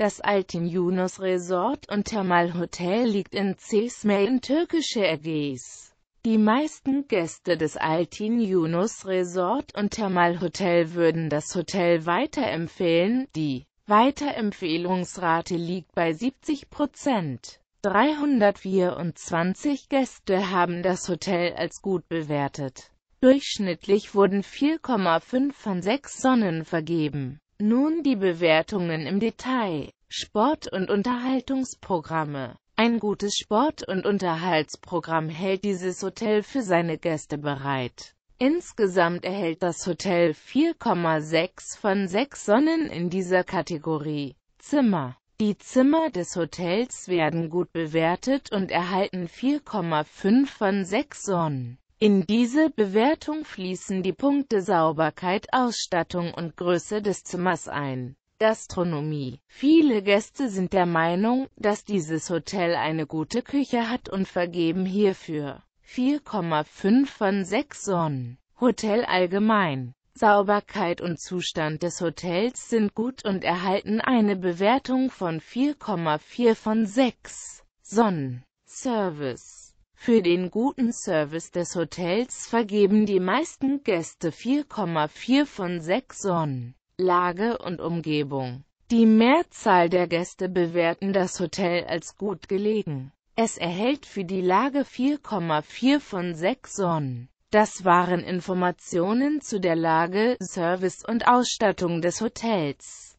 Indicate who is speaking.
Speaker 1: Das Altin Yunus Resort und Thermal Hotel liegt in Cisme in türkische Ägäis. Die meisten Gäste des Altin Yunus Resort und Thermal Hotel würden das Hotel weiterempfehlen, die Weiterempfehlungsrate liegt bei 70 Prozent. 324 Gäste haben das Hotel als gut bewertet. Durchschnittlich wurden 4,5 von 6 Sonnen vergeben. Nun die Bewertungen im Detail. Sport- und Unterhaltungsprogramme ein gutes Sport- und Unterhaltsprogramm hält dieses Hotel für seine Gäste bereit. Insgesamt erhält das Hotel 4,6 von 6 Sonnen in dieser Kategorie. Zimmer Die Zimmer des Hotels werden gut bewertet und erhalten 4,5 von 6 Sonnen. In diese Bewertung fließen die Punkte Sauberkeit, Ausstattung und Größe des Zimmers ein. Gastronomie. Viele Gäste sind der Meinung, dass dieses Hotel eine gute Küche hat und vergeben hierfür 4,5 von 6 Sonnen. Hotel allgemein. Sauberkeit und Zustand des Hotels sind gut und erhalten eine Bewertung von 4,4 von 6 Sonnen. Service für den guten Service des Hotels vergeben die meisten Gäste 4,4 von 6 Sonnen. Lage und Umgebung. Die Mehrzahl der Gäste bewerten das Hotel als gut gelegen. Es erhält für die Lage 4,4 von 6 Sonnen. Das waren Informationen zu der Lage, Service und Ausstattung des Hotels.